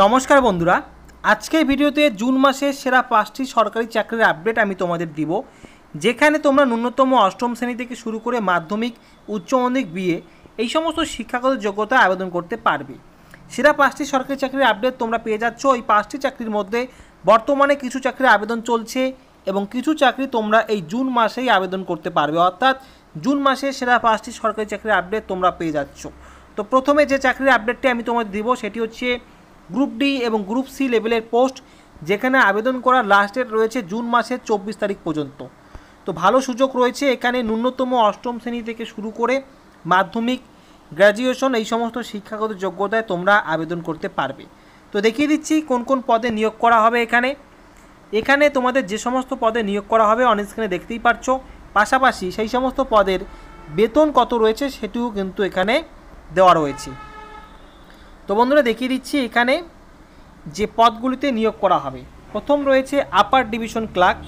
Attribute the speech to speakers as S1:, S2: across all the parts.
S1: নমস্কার বন্ধুরা আজকের ভিডিওতে জুন মাসের সেরা পাঁচটি সরকারি চাকরির আপডেট আমি তোমাদের দিব যেখানে তোমরা ন্যূনতম অষ্টম শ্রেণী থেকে শুরু করে মাধ্যমিক উচ্চ মাধ্যমিক বিয়ে এই সমস্ত শিক্ষাগত যোগ্যতা আবেদন করতে পারবে সেরা পাঁচটি সরকারি চাকরির আপডেট তোমরা পেয়ে যাচ্ছ এই পাঁচটি চাকরির মধ্যে বর্তমানে কিছু চাকরির আবেদন চলছে এবং কিছু চাকরি তোমরা এই জুন মাসেই আবেদন করতে পারবে অর্থাৎ জুন মাসে সেরা পাঁচটি সরকারি চাকরির আপডেট তোমরা পেয়ে যাচ্ছ তো প্রথমে যে চাকরির আপডেটটি আমি তোমাদের দিব সেটি হচ্ছে গ্রুপ ডি এবং গ্রুপ সি লেভেলের পোস্ট যেখানে আবেদন করার লাস্ট ডেট রয়েছে জুন মাসের চব্বিশ তারিখ পর্যন্ত তো ভালো সুযোগ রয়েছে এখানে ন্যূনতম অষ্টম শ্রেণী থেকে শুরু করে মাধ্যমিক গ্র্যাজুয়েশন এই সমস্ত শিক্ষাগত যোগ্যতায় তোমরা আবেদন করতে পারবে তো দেখিয়ে দিচ্ছি কোন কোন পদে নিয়োগ করা হবে এখানে এখানে তোমাদের যে সমস্ত পদে নিয়োগ করা হবে অন স্ক্রিনে দেখতেই পাচ্ছ পাশাপাশি সেই সমস্ত পদের বেতন কত রয়েছে সেটিও কিন্তু এখানে দেওয়া রয়েছে তো বন্ধুরা দেখিয়ে দিচ্ছি এখানে যে পদগুলিতে নিয়োগ করা হবে প্রথম রয়েছে আপার ডিভিশন ক্লার্ক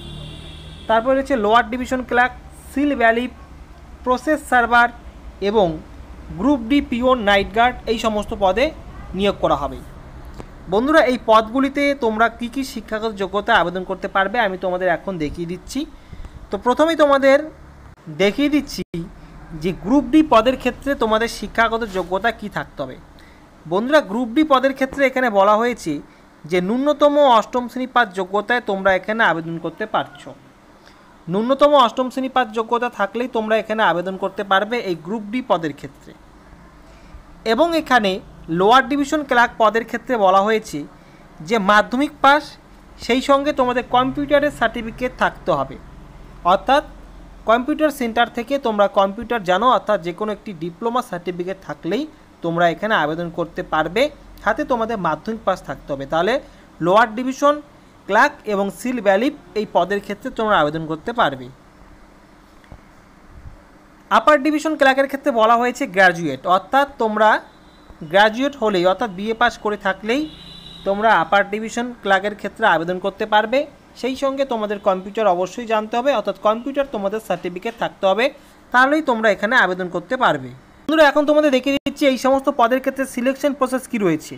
S1: তারপর রয়েছে লোয়ার ডিভিশন ক্লার্ক সিল ভ্যালি প্রসেস সার্ভার এবং গ্রুপ ডি পিওর নাইট গার্ড এই সমস্ত পদে নিয়োগ করা হবে বন্ধুরা এই পদগুলিতে তোমরা কি কী শিক্ষাগত যোগ্যতা আবেদন করতে পারবে আমি তোমাদের এখন দেখিয়ে দিচ্ছি তো প্রথমেই তোমাদের দেখিয়ে দিচ্ছি যে গ্রুপ ডি পদের ক্ষেত্রে তোমাদের শিক্ষাগত যোগ্যতা কি থাকতে হবে বন্ধুরা গ্রুপ ডি পদের ক্ষেত্রে এখানে বলা হয়েছে যে ন্যূনতম অষ্টম শ্রেণী পাঁচ যোগ্যতায় তোমরা এখানে আবেদন করতে পারছো ন্যূনতম অষ্টম শ্রেণী পাঁচ যোগ্যতা থাকলেই তোমরা এখানে আবেদন করতে পারবে এই গ্রুপ ডি পদের ক্ষেত্রে এবং এখানে লোয়ার ডিভিশন ক্লার্ক পদের ক্ষেত্রে বলা হয়েছে যে মাধ্যমিক পাস সেই সঙ্গে তোমাদের কম্পিউটারের সার্টিফিকেট থাকতে হবে অর্থাৎ কম্পিউটার সেন্টার থেকে তোমরা কম্পিউটার জানো অর্থাৎ যে কোনো একটি ডিপ্লোমা সার্টিফিকেট থাকলেই তোমরা এখানে আবেদন করতে পারবে হাতে তোমাদের মাধ্যমিক পাস থাকতে হবে তাহলে লোয়ার ডিভিশন ক্লার্ক এবং সিল ভ্যালি এই পদের ক্ষেত্রে তোমরা আবেদন করতে পারবে আপার ডিভিশন ক্লার্কের ক্ষেত্রে বলা হয়েছে গ্র্যাজুয়েট অর্থাৎ তোমরা গ্র্যাজুয়েট হলেই অর্থাৎ বিএ পাস করে থাকলেই তোমরা আপার ডিভিশন ক্লার্কের ক্ষেত্রে আবেদন করতে পারবে সেই সঙ্গে তোমাদের কম্পিউটার অবশ্যই জানতে হবে অর্থাৎ কম্পিউটার তোমাদের সার্টিফিকেট থাকতে হবে তাহলেই তোমরা এখানে আবেদন করতে পারবে বন্ধুরা এখন তোমাদের দেখিয়ে দিচ্ছি এই সমস্ত পদের ক্ষেত্রে সিলেকশন প্রসেস কি রয়েছে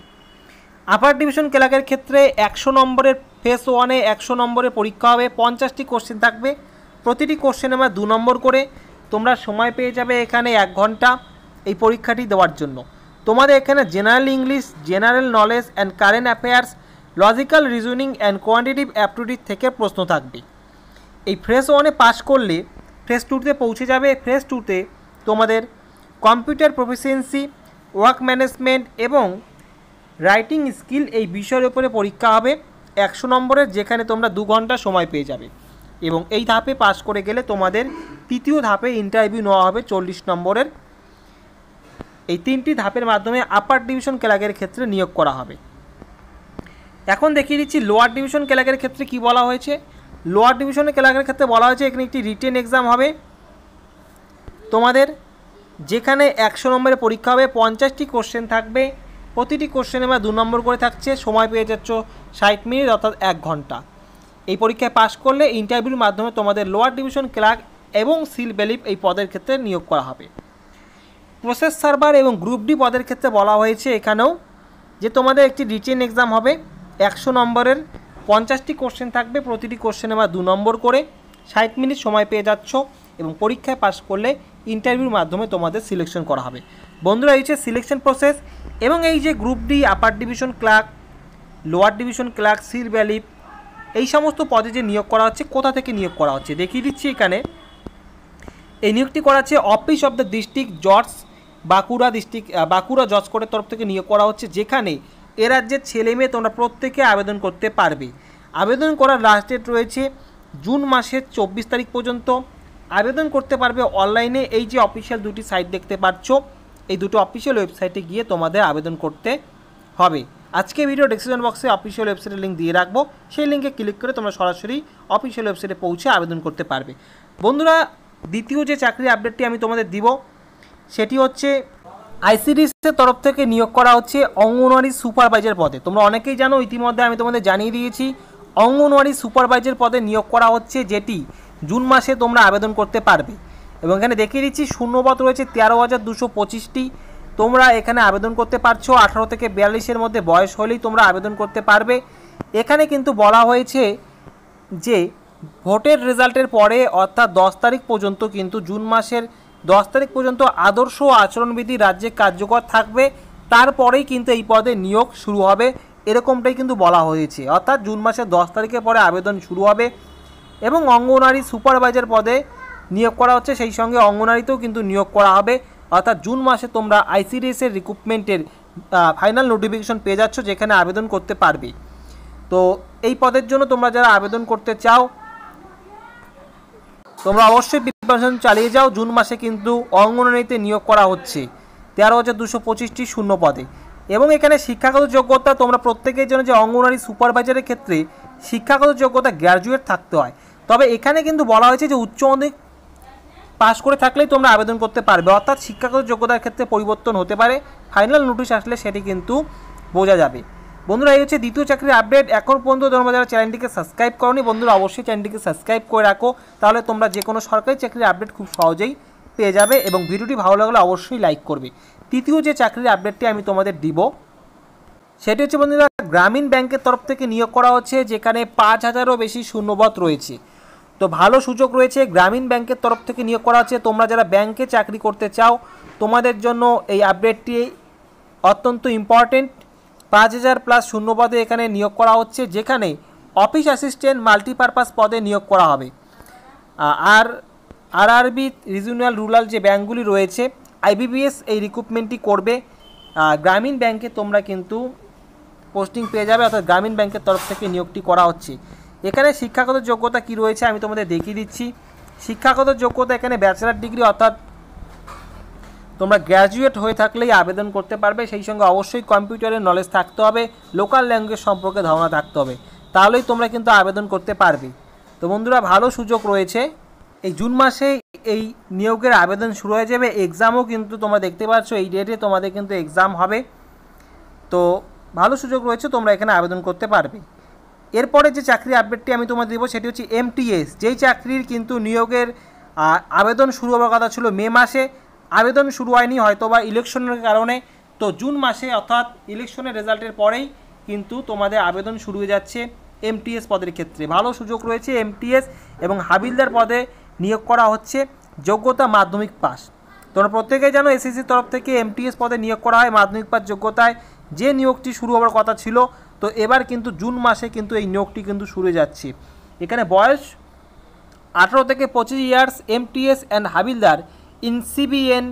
S1: আপার ডিভিশন ক্লার্কের ক্ষেত্রে একশো নম্বরের ফেস ওয়ানে একশো নম্বরের পরীক্ষা হবে পঞ্চাশটি কোশ্চেন থাকবে প্রতিটি কোশ্চেন আমার দু নম্বর করে তোমরা সময় পেয়ে যাবে এখানে এক ঘন্টা এই পরীক্ষাটি দেওয়ার জন্য তোমাদের এখানে general English general knowledge and current affairs logical reasoning and quantitative aptitude থেকে প্রশ্ন থাকবে এই ফ্রেশ ওয়ানে পাস করলে ফ্রেশ টুতে পৌঁছে যাবে ফ্রেশ টুতে তোমাদের কম্পিউটার প্রফিসিয়েন্সি ওয়ার্ক ম্যানেজমেন্ট এবং রাইটিং স্কিল এই বিষয়ের উপরে পরীক্ষা হবে একশো নম্বরের যেখানে তোমরা দু ঘন্টা সময় পেয়ে যাবে এবং এই ধাপে পাশ করে গেলে তোমাদের তৃতীয় ধাপে ইন্টারভিউ নেওয়া হবে চল্লিশ নম্বরের এই তিনটি ধাপের মাধ্যমে আপার ডিভিশন ক্লাগের ক্ষেত্রে নিয়োগ করা হবে এখন দেখিয়ে দিচ্ছি লোয়ার ডিভিশন ক্লাগের ক্ষেত্রে কি বলা হয়েছে লোয়ার ডিভিশনের ক্লাগের ক্ষেত্রে বলা হয়েছে এখানে একটি রিটেন এক্সাম হবে তোমাদের যেখানে একশো নম্বরের পরীক্ষা হবে পঞ্চাশটি কোশ্চেন থাকবে প্রতিটি কোশ্চেন আমরা দু নম্বর করে থাকছে সময় পেয়ে যাচ্ছ ষাট মিনিট অর্থাৎ এক ঘন্টা এই পরীক্ষায় পাশ করলে ইন্টারভিউর মাধ্যমে তোমাদের লোয়ার ডিভিশন ক্লার্ক এবং সিল বেলিপ এই পদের ক্ষেত্রে নিয়োগ করা হবে প্রসেস সার্ভার এবং গ্রুপ ডি পদের ক্ষেত্রে বলা হয়েছে এখানেও যে তোমাদের একটি রিটেন এক্সাম হবে একশো নম্বরের পঞ্চাশটি কোশ্চেন থাকবে প্রতিটি কোশ্চেনে আমরা দু নম্বর করে ষাট মিনিট সময় পেয়ে যাচ্ছ এবং পরীক্ষায় পাশ করলে ইন্টারভিউর মাধ্যমে তোমাদের সিলেকশন করা হবে বন্ধুরা এই যে সিলেকশন প্রসেস এবং এই যে group D upper division clerk lower division clerk সিল ভ্যালি এই সমস্ত পদে যে নিয়োগ করা হচ্ছে কোথা থেকে নিয়োগ করা হচ্ছে দেখিয়ে দিচ্ছি এখানে এই নিয়োগটি করা হচ্ছে office of the district judge Bankura district Bankura জজ কোর্টের তরফ থেকে নিয়োগ করা হচ্ছে যেখানে এ রাজ্যের ছেলে মেয়ে তোমরা প্রত্যেকে আবেদন করতে পারবে আবেদন করার লাস্ট ডেট রয়েছে জুন মাসের চব্বিশ তারিখ পর্যন্ত আবেদন করতে পারবে অনলাইনে এই যে অফিসিয়াল দুটি সাইট দেখতে পাচ্ছ এই দুটো অফিসিয়াল ওয়েবসাইটে গিয়ে তোমাদের আবেদন করতে হবে আজকে ভিডিও ডিসক্রিপশন বক্সে অফিসিয়াল ওয়েবসাইটের লিঙ্ক দিয়ে রাখবো সেই লিঙ্কে ক্লিক করে তোমরা সরাসরি অফিসিয়াল ওয়েবসাইটে পৌঁছে আবেদন করতে পারবে বন্ধুরা দ্বিতীয় যে চাকরির আপডেটটি আমি তোমাদের দিব সেটি হচ্ছে আইসিডিসের তরফ থেকে নিয়োগ করা হচ্ছে অঙ্গনওয়াড়ি সুপারভাইজার পদে তোমরা অনেকেই জানো ইতিমধ্যে আমি তোমাদের জানিয়ে দিয়েছি অঙ্গনওয়াড়ি সুপারভাইজার পদে নিয়োগ করা হচ্ছে যেটি জুন মাসে তোমরা আবেদন করতে পারবে এবং এখানে দেখিয়ে দিচ্ছি শূন্যপদ রয়েছে তেরো হাজার দুশো পঁচিশটি তোমরা এখানে আবেদন করতে পারছো আঠারো থেকে বিয়াল্লিশের মধ্যে বয়স হলেই তোমরা আবেদন করতে পারবে এখানে কিন্তু বলা হয়েছে যে ভোটের রেজাল্টের পরে অর্থাৎ দশ তারিখ পর্যন্ত কিন্তু জুন মাসের দশ তারিখ পর্যন্ত আদর্শ আচরণবিধি রাজ্যে কার্যকর থাকবে তারপরেই কিন্তু এই পদে নিয়োগ শুরু হবে এরকমটাই কিন্তু বলা হয়েছে অর্থাৎ জুন মাসের দশ তারিখের পরে আবেদন শুরু হবে এবং অঙ্গনারী সুপারভাইজার পদে নিয়োগ করা হচ্ছে সেই সঙ্গে অঙ্গনারীতেও কিন্তু নিয়োগ করা হবে অর্থাৎ জুন মাসে তোমরা আইসিডিএসের রিক্রুটমেন্টের ফাইনাল নোটিফিকেশন পেয়ে যাচ্ছ যেখানে আবেদন করতে পারবে তো এই পদের জন্য তোমরা যারা আবেদন করতে চাও তোমরা অবশ্যই প্রিপারেশন চালিয়ে যাও জুন মাসে কিন্তু অঙ্গনারীতে নিয়োগ করা হচ্ছে তেরো হাজার দুশো পঁচিশটি শূন্য পদে এবং এখানে শিক্ষাগত যোগ্যতা তোমরা প্রত্যেকের জন্য যে অঙ্গনারী সুপারভাইজারের ক্ষেত্রে শিক্ষাগত যোগ্যতা গ্র্যাজুয়েট থাকতে হয় তবে এখানে কিন্তু বলা হয়েছে যে উচ্চ মাধ্যমিক পাশ করে থাকলেই তোমরা আবেদন করতে পারবে অর্থাৎ শিক্ষাগত যোগ্যতার ক্ষেত্রে পরিবর্তন হতে পারে ফাইনাল নোটিশ আসলে সেটি কিন্তু বোঝা যাবে বন্ধুরা এই হচ্ছে দ্বিতীয় চাকরির আপডেট এখন পর্যন্ত তোমরা যারা চ্যানেলটিকে সাবস্ক্রাইব করনি বন্ধুরা অবশ্যই চ্যানেলটিকে সাবস্ক্রাইব করে রাখো তাহলে তোমরা যে কোনো সরকারি চাকরির আপডেট খুব সহজেই পেয়ে যাবে এবং ভিডিওটি ভালো লাগলে অবশ্যই লাইক করবে তৃতীয় যে চাকরির আপডেটটি আমি তোমাদের দিব সেটি হচ্ছে বন্ধুরা গ্রামীণ ব্যাংকের তরফ থেকে নিয়োগ করা হচ্ছে যেখানে পাঁচ হাজারও বেশি শূন্যবত রয়েছে তো ভালো সুযোগ রয়েছে গ্রামীণ ব্যাংকের তরফ থেকে নিয়োগ করা হচ্ছে তোমরা যারা ব্যাংকে চাকরি করতে চাও তোমাদের জন্য এই আপডেটটি অত্যন্ত ইম্পর্টেন্ট পাঁচ হাজার প্লাস শূন্যপদে এখানে নিয়োগ করা হচ্ছে যেখানে অফিস অ্যাসিস্ট্যান্ট মাল্টিপারপাস পদে নিয়োগ করা হবে আর আর আরবি রিজিওনাল রুরাল যে ব্যাঙ্কগুলি রয়েছে আইবিবিএস এই রিক্রুটমেন্টটি করবে গ্রামীণ ব্যাংকে তোমরা কিন্তু পোস্টিং পেয়ে যাবে অর্থাৎ গ্রামীণ ব্যাংকের তরফ থেকে নিয়োগটি করা হচ্ছে এখানে শিক্ষাগত যোগ্যতা কি রয়েছে আমি তোমাদের দেখিয়ে দিচ্ছি শিক্ষাগত যোগ্যতা এখানে ব্যাচেলার ডিগ্রি অর্থাৎ তোমরা গ্র্যাজুয়েট হয়ে থাকলেই আবেদন করতে পারবে সেই সঙ্গে অবশ্যই কম্পিউটারের নলেজ থাকতে হবে লোকাল ল্যাঙ্গুয়েজ সম্পর্কে ধারণা থাকতে হবে তাহলেই তোমরা কিন্তু আবেদন করতে পারবে তো বন্ধুরা ভালো সুযোগ রয়েছে এই জুন মাসে এই নিয়োগের আবেদন শুরু হয়ে যাবে এক্সামও কিন্তু তোমরা দেখতে পাচ্ছ এই ডেটে তোমাদের কিন্তু এক্সাম হবে তো ভালো সুযোগ রয়েছে তোমরা এখানে আবেদন করতে পারবে এরপরে যে চাকরি আপডেটটি আমি তোমাদের দেবো সেটি হচ্ছে এমটিএস যেই চাকরির কিন্তু নিয়োগের আবেদন শুরু হওয়ার কথা ছিল মে মাসে আবেদন শুরু হয়নি হয়তো বা ইলেকশনের কারণে তো জুন মাসে অর্থাৎ ইলেকশনের রেজাল্টের পরেই কিন্তু তোমাদের আবেদন শুরু হয়ে যাচ্ছে এমটিএস পদের ক্ষেত্রে ভালো সুযোগ রয়েছে এমটিএস এবং হাবিলদার পদে নিয়োগ করা হচ্ছে যোগ্যতা মাধ্যমিক পাস তোমরা প্রত্যেকেই জানো এসএসসির তরফ থেকে এমটিএস পদে নিয়োগ করা হয় মাধ্যমিক পাস যোগ্যতায় যে নিয়োগটি শুরু হওয়ার কথা ছিল তো এবার কিন্তু জুন মাসে কিন্তু এই নিয়োগটি কিন্তু শুরু যাচ্ছে এখানে বয়স আঠারো থেকে পঁচিশ ইয়ার্স এমটিএস অ্যান্ড হাবিলদার in CBN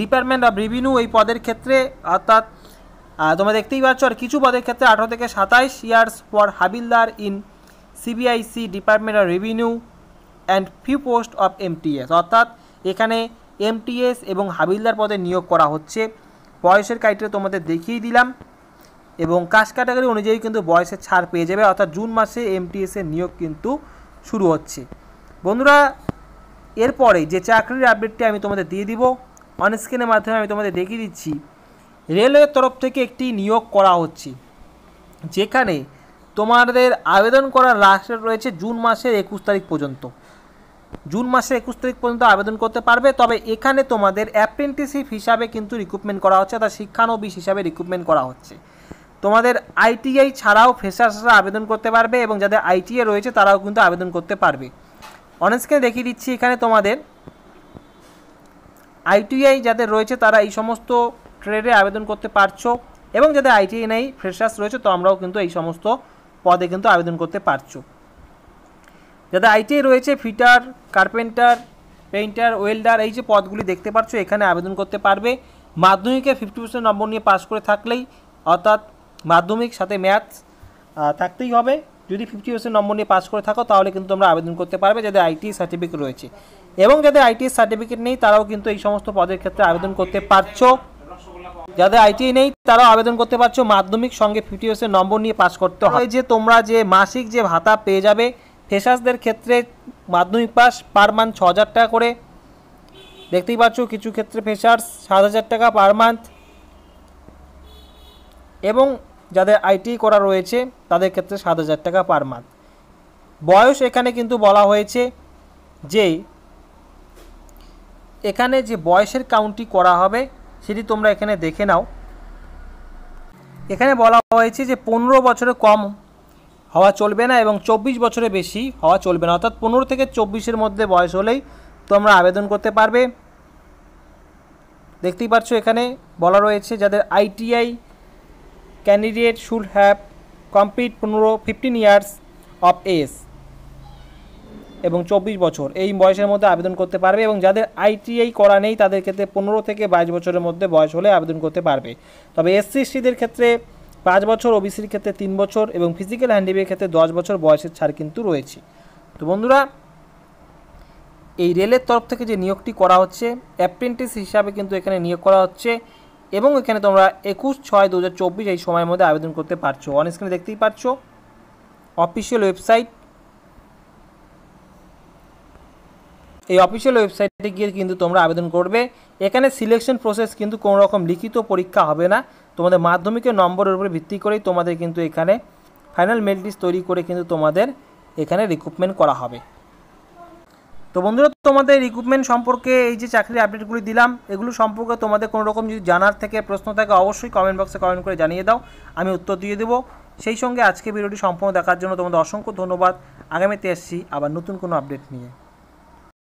S1: department of revenue এই পদের ক্ষেত্রে অর্থাৎ তোমরা দেখতেই পাচ্ছ আর কিছু পদের ক্ষেত্রে আঠারো থেকে সাতাইশ ইয়ার্স ফর হাবিলদার in CBIC department of revenue and few post of MTS অর্থাৎ এখানে এমটিএস এবং হাবিলদার পদে নিয়োগ করা হচ্ছে বয়সের ক্রাইটেরিয়া তোমাদের দেখিয়ে দিলাম এবং কাস্ট ক্যাটাগরি অনুযায়ী কিন্তু বয়সের ছাড় পেয়ে যাবে অর্থাৎ জুন মাসে এমটিএসের নিয়োগ কিন্তু শুরু হচ্ছে বন্ধুরা এরপরে যে চাকরির আপডেটটি আমি তোমাদের দিয়ে দিব অনস্ক্রিনের মাধ্যমে আমি তোমাদের দেখিয়ে দিচ্ছি রেলওয়ের তরফ থেকে একটি নিয়োগ করা হচ্ছে যেখানে তোমাদের আবেদন করার লাস্ট রয়েছে জুন মাসের একুশ তারিখ পর্যন্ত জুন মাসের একুশ তারিখ পর্যন্ত আবেদন করতে পারবে তবে এখানে তোমাদের অ্যাপ্রেন্টিসশিপ হিসাবে কিন্তু রিক্রুটমেন্ট করা হচ্ছে তার শিক্ষানবিশ হিসাবে রিক্রুটমেন্ট করা হচ্ছে তোমাদের আইটিআই ছাড়াও ফ্রেশার্সরা আবেদন করতে পারবে এবং যাদের আইটিআই রয়েছে তারাও কিন্তু আবেদন করতে পারবে অনেস্কে দেখিয়ে দিচ্ছি এখানে তোমাদের আইটিআই যাদের রয়েছে তারা এই সমস্ত ট্রেডে আবেদন করতে পারছো এবং যাদের আইটিআই নেই ফ্রেশার্স রয়েছে তো আমরাও কিন্তু এই সমস্ত পদে কিন্তু আবেদন করতে পারছো যাদের আইটিআই রয়েছে ফিটার কার্পেন্টার পেইন্টার ওয়েল্ডার এই যে পদগুলি দেখতে পাচ্ছ এখানে আবেদন করতে পারবে মাধ্যমিকে ফিফটি পার্সেন্ট নম্বর নিয়ে পাস করে থাকলেই অর্থাৎ মাধ্যমিক সাথে ম্যাথস থাকতেই হবে যদি ফিফটি পার্সেন্ট নম্বর নিয়ে পাস করে থাকো তাহলে কিন্তু তোমরা আবেদন করতে পারবে যাদের আইটি সার্টিফিকেট রয়েছে এবং যাদের আইটি সার্টিফিকেট নেই তারাও কিন্তু এই সমস্ত পদের ক্ষেত্রে আবেদন করতে পারছো যাদের আইটি নেই তারাও আবেদন করতে পারছো মাধ্যমিক সঙ্গে ফিফটি পার্সেন্ট নম্বর নিয়ে পাস করতে হয় যে তোমরা যে মাসিক যে ভাতা পেয়ে যাবে ফ্রেশার্সদের ক্ষেত্রে মাধ্যমিক পাস পার মান্থ ছ হাজার টাকা করে দেখতেই পাচ্ছ কিছু ক্ষেত্রে ফেসার্স সাত হাজার টাকা পার মান্থ এবং যাদের আইটি করা রয়েছে তাদের ক্ষেত্রে সাত হাজার টাকা পার মান্থ বয়স এখানে কিন্তু বলা হয়েছে যে এখানে যে বয়সের কাউন্টি করা হবে সেটি তোমরা এখানে দেখে নাও এখানে বলা হয়েছে যে পনেরো বছরের কম হওয়া চলবে না এবং চব্বিশ বছরের বেশি হওয়া চলবে না অর্থাৎ পনেরো থেকে চব্বিশের মধ্যে বয়স হলেই তোমরা আবেদন করতে পারবে দেখতেই পাচ্ছ এখানে বলা রয়েছে যাদের ITI candidate should have complete পনেরো ফিফটিন ইয়ার্স অফ এজ এবং চব্বিশ বছর এই বয়সের মধ্যে আবেদন করতে পারবে এবং যাদের আইটিআই করা নেই তাদের ক্ষেত্রে পনেরো থেকে বাইশ বছরের মধ্যে বয়স হলে আবেদন করতে পারবে তবে এসসি এসটিদের ক্ষেত্রে পাঁচ বছর ওবিসির ক্ষেত্রে তিন বছর এবং ফিজিক্যাল হ্যান্ডিক্যাপের ক্ষেত্রে দশ বছর বয়সের ছাড় কিন্তু রয়েছে তো বন্ধুরা এই রেলের তরফ থেকে যে নিয়োগটি করা হচ্ছে অ্যাপ্রেন্টিস হিসাবে কিন্তু এখানে নিয়োগ করা হচ্ছে এবং এখানে তোমরা একুশ ছয় দু এই সময়ের মধ্যে আবেদন করতে পারছো অন স্ক্রিনে দেখতেই পাচ্ছ অফিসিয়াল ওয়েবসাইট এই অফিসিয়াল ওয়েবসাইটে গিয়ে কিন্তু তোমরা আবেদন করবে এখানে সিলেকশন প্রসেস কিন্তু কোনো রকম লিখিত পরীক্ষা হবে না তোমাদের মাধ্যমিকের নম্বরের উপরে ভিত্তি করেই তোমাদের কিন্তু এখানে ফাইনাল মেরিট লিস্ট তৈরি করে কিন্তু তোমাদের এখানে রিক্রুটমেন্ট করা হবে তো বন্ধুরা তোমাদের রিক্রুটমেন্ট সম্পর্কে এই যে চাকরির আপডেটগুলি দিলাম এগুলো সম্পর্কে তোমাদের কোনো রকম যদি জানার থেকে প্রশ্ন থাকে অবশ্যই কমেন্ট বক্সে কমেন্ট করে জানিয়ে দাও আমি উত্তর দিয়ে দেবো সেই সঙ্গে আজকে ভিডিওটি সম্পূর্ণ দেখার জন্য তোমাদের অসংখ্য ধন্যবাদ আগামীতে আসছি আবার নতুন কোনো আপডেট নিয়ে